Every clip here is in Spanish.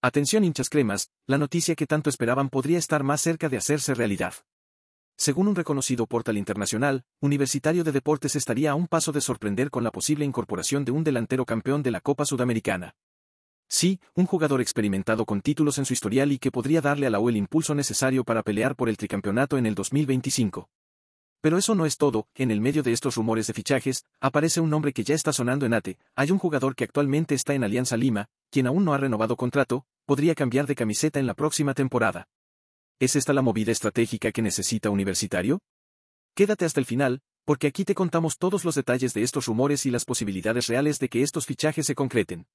Atención hinchas cremas, la noticia que tanto esperaban podría estar más cerca de hacerse realidad. Según un reconocido portal internacional, Universitario de Deportes estaría a un paso de sorprender con la posible incorporación de un delantero campeón de la Copa Sudamericana. Sí, un jugador experimentado con títulos en su historial y que podría darle a la U el impulso necesario para pelear por el tricampeonato en el 2025. Pero eso no es todo, en el medio de estos rumores de fichajes, aparece un nombre que ya está sonando en ATE, hay un jugador que actualmente está en Alianza Lima, quien aún no ha renovado contrato, podría cambiar de camiseta en la próxima temporada. ¿Es esta la movida estratégica que necesita Universitario? Quédate hasta el final, porque aquí te contamos todos los detalles de estos rumores y las posibilidades reales de que estos fichajes se concreten.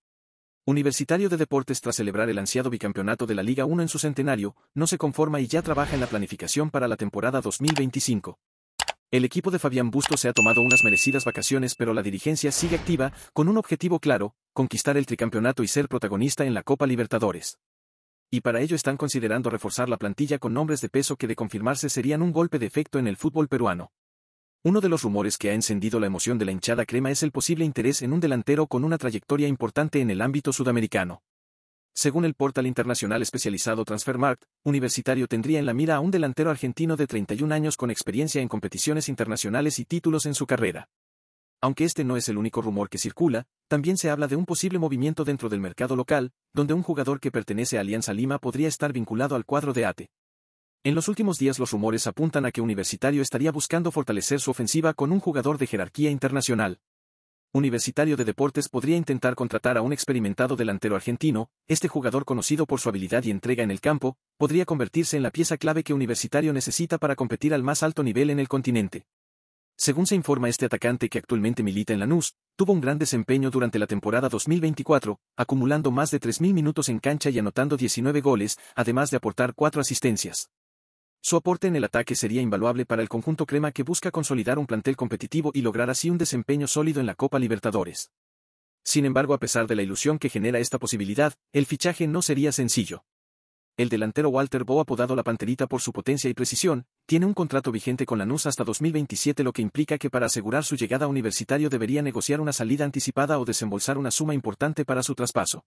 Universitario de Deportes tras celebrar el ansiado bicampeonato de la Liga 1 en su centenario, no se conforma y ya trabaja en la planificación para la temporada 2025. El equipo de Fabián Busto se ha tomado unas merecidas vacaciones pero la dirigencia sigue activa, con un objetivo claro, conquistar el tricampeonato y ser protagonista en la Copa Libertadores. Y para ello están considerando reforzar la plantilla con nombres de peso que de confirmarse serían un golpe de efecto en el fútbol peruano. Uno de los rumores que ha encendido la emoción de la hinchada crema es el posible interés en un delantero con una trayectoria importante en el ámbito sudamericano. Según el portal internacional especializado Transfermarkt, Universitario tendría en la mira a un delantero argentino de 31 años con experiencia en competiciones internacionales y títulos en su carrera. Aunque este no es el único rumor que circula, también se habla de un posible movimiento dentro del mercado local, donde un jugador que pertenece a Alianza Lima podría estar vinculado al cuadro de ATE. En los últimos días los rumores apuntan a que Universitario estaría buscando fortalecer su ofensiva con un jugador de jerarquía internacional. Universitario de Deportes podría intentar contratar a un experimentado delantero argentino, este jugador conocido por su habilidad y entrega en el campo, podría convertirse en la pieza clave que Universitario necesita para competir al más alto nivel en el continente. Según se informa este atacante que actualmente milita en Lanús, tuvo un gran desempeño durante la temporada 2024, acumulando más de 3.000 minutos en cancha y anotando 19 goles, además de aportar 4 asistencias. Su aporte en el ataque sería invaluable para el conjunto crema que busca consolidar un plantel competitivo y lograr así un desempeño sólido en la Copa Libertadores. Sin embargo, a pesar de la ilusión que genera esta posibilidad, el fichaje no sería sencillo. El delantero Walter Bo, apodado La Panterita por su potencia y precisión, tiene un contrato vigente con Lanús hasta 2027, lo que implica que para asegurar su llegada universitario debería negociar una salida anticipada o desembolsar una suma importante para su traspaso.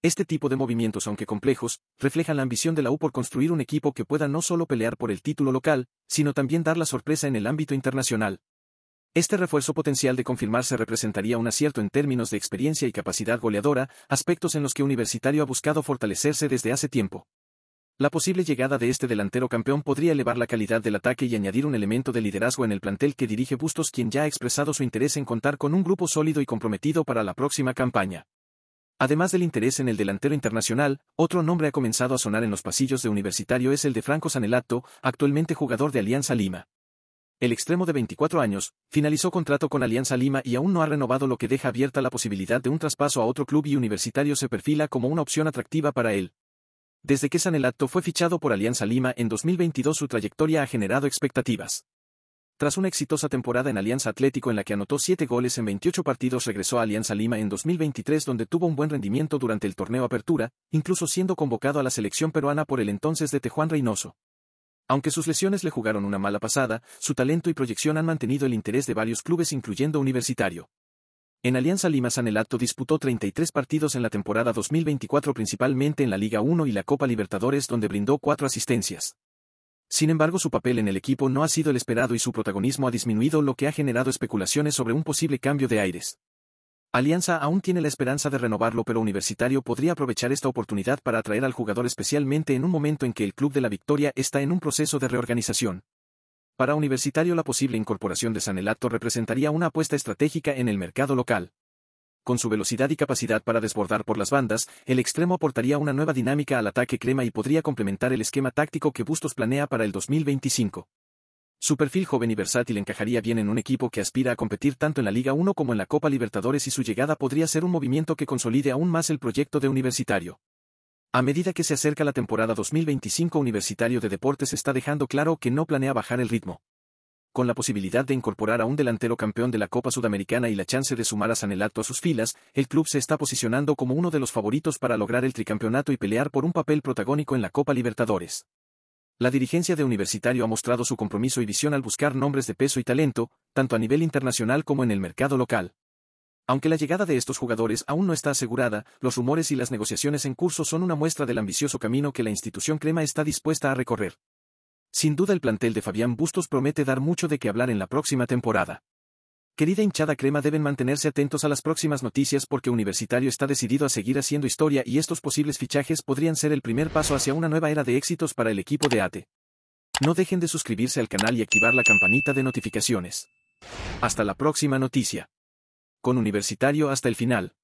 Este tipo de movimientos, aunque complejos, reflejan la ambición de la U por construir un equipo que pueda no solo pelear por el título local, sino también dar la sorpresa en el ámbito internacional. Este refuerzo potencial de confirmarse representaría un acierto en términos de experiencia y capacidad goleadora, aspectos en los que Universitario ha buscado fortalecerse desde hace tiempo. La posible llegada de este delantero campeón podría elevar la calidad del ataque y añadir un elemento de liderazgo en el plantel que dirige Bustos quien ya ha expresado su interés en contar con un grupo sólido y comprometido para la próxima campaña. Además del interés en el delantero internacional, otro nombre ha comenzado a sonar en los pasillos de Universitario es el de Franco Sanelato, actualmente jugador de Alianza Lima. El extremo de 24 años, finalizó contrato con Alianza Lima y aún no ha renovado lo que deja abierta la posibilidad de un traspaso a otro club y Universitario se perfila como una opción atractiva para él. Desde que Sanelato fue fichado por Alianza Lima en 2022 su trayectoria ha generado expectativas. Tras una exitosa temporada en Alianza Atlético en la que anotó 7 goles en 28 partidos, regresó a Alianza Lima en 2023 donde tuvo un buen rendimiento durante el torneo Apertura, incluso siendo convocado a la selección peruana por el entonces de Tejuan Reynoso. Aunque sus lesiones le jugaron una mala pasada, su talento y proyección han mantenido el interés de varios clubes incluyendo Universitario. En Alianza Lima San Sanelato disputó 33 partidos en la temporada 2024 principalmente en la Liga 1 y la Copa Libertadores donde brindó 4 asistencias. Sin embargo su papel en el equipo no ha sido el esperado y su protagonismo ha disminuido lo que ha generado especulaciones sobre un posible cambio de aires. Alianza aún tiene la esperanza de renovarlo pero Universitario podría aprovechar esta oportunidad para atraer al jugador especialmente en un momento en que el Club de la Victoria está en un proceso de reorganización. Para Universitario la posible incorporación de Sanelato representaría una apuesta estratégica en el mercado local con su velocidad y capacidad para desbordar por las bandas, el extremo aportaría una nueva dinámica al ataque crema y podría complementar el esquema táctico que Bustos planea para el 2025. Su perfil joven y versátil encajaría bien en un equipo que aspira a competir tanto en la Liga 1 como en la Copa Libertadores y su llegada podría ser un movimiento que consolide aún más el proyecto de universitario. A medida que se acerca la temporada 2025 Universitario de Deportes está dejando claro que no planea bajar el ritmo con la posibilidad de incorporar a un delantero campeón de la Copa Sudamericana y la chance de sumar a Sanelato a sus filas, el club se está posicionando como uno de los favoritos para lograr el tricampeonato y pelear por un papel protagónico en la Copa Libertadores. La dirigencia de Universitario ha mostrado su compromiso y visión al buscar nombres de peso y talento, tanto a nivel internacional como en el mercado local. Aunque la llegada de estos jugadores aún no está asegurada, los rumores y las negociaciones en curso son una muestra del ambicioso camino que la institución crema está dispuesta a recorrer. Sin duda el plantel de Fabián Bustos promete dar mucho de qué hablar en la próxima temporada. Querida hinchada crema deben mantenerse atentos a las próximas noticias porque Universitario está decidido a seguir haciendo historia y estos posibles fichajes podrían ser el primer paso hacia una nueva era de éxitos para el equipo de ATE. No dejen de suscribirse al canal y activar la campanita de notificaciones. Hasta la próxima noticia. Con Universitario hasta el final.